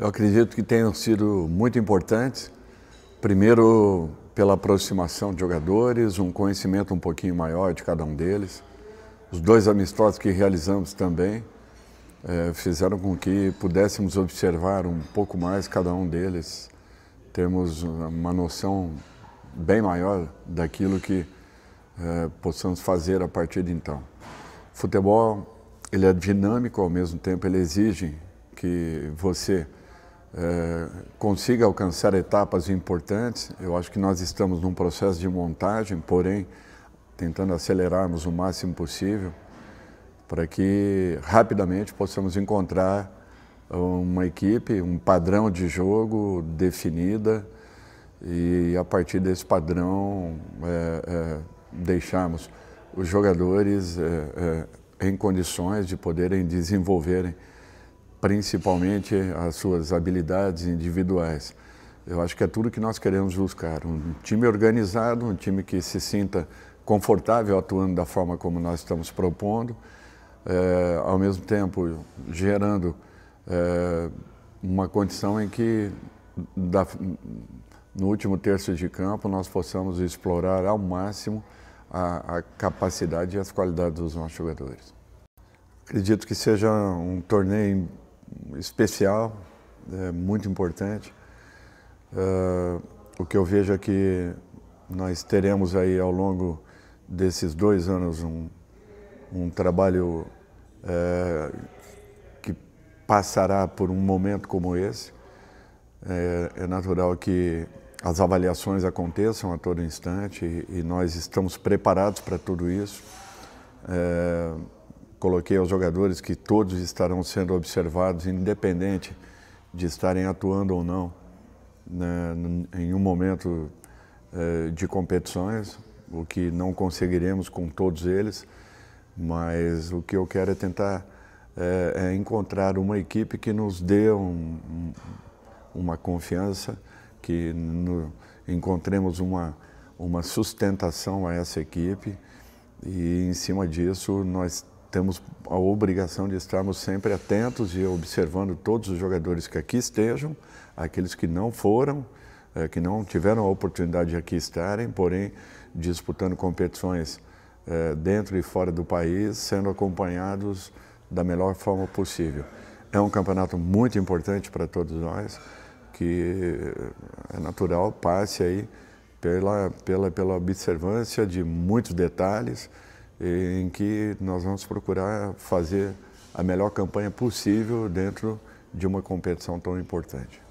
eu acredito que tenham sido muito importantes. Primeiro, pela aproximação de jogadores, um conhecimento um pouquinho maior de cada um deles. Os dois amistosos que realizamos também é, fizeram com que pudéssemos observar um pouco mais cada um deles, termos uma noção bem maior daquilo que é, possamos fazer a partir de então. Futebol ele é dinâmico ao mesmo tempo ele exige que você é, consiga alcançar etapas importantes. Eu acho que nós estamos num processo de montagem, porém, tentando acelerarmos o máximo possível para que rapidamente possamos encontrar uma equipe, um padrão de jogo definida e a partir desse padrão é, é, deixarmos os jogadores é, em condições de poderem desenvolverem principalmente as suas habilidades individuais. Eu acho que é tudo que nós queremos buscar. Um time organizado, um time que se sinta confortável atuando da forma como nós estamos propondo, é, ao mesmo tempo gerando é, uma condição em que da, no último terço de campo nós possamos explorar ao máximo a, a capacidade e as qualidades dos nossos jogadores. Acredito que seja um torneio especial, é, muito importante. Uh, o que eu vejo é que nós teremos aí ao longo desses dois anos um, um trabalho é, que passará por um momento como esse. É, é, natural que as avaliações aconteçam a todo instante e, e nós estamos preparados para tudo isso. É, coloquei aos jogadores que todos estarão sendo observados, independente de estarem atuando ou não né, em um momento eh, de competições, o que não conseguiremos com todos eles, mas o que eu quero é tentar eh, é encontrar uma equipe que nos dê um, um, uma confiança, que no, encontremos uma, uma sustentação a essa equipe e em cima disso nós temos a obrigação de estarmos sempre atentos e observando todos os jogadores que aqui estejam, aqueles que não foram, eh, que não tiveram a oportunidade de aqui estarem, porém disputando competições eh, dentro e fora do país, sendo acompanhados da melhor forma possível. É um campeonato muito importante para todos nós, que eh, é natural passe aí pela, pela, pela observância de muitos detalhes, eh, em que nós vamos procurar fazer a melhor campanha possível dentro de uma competição tão importante.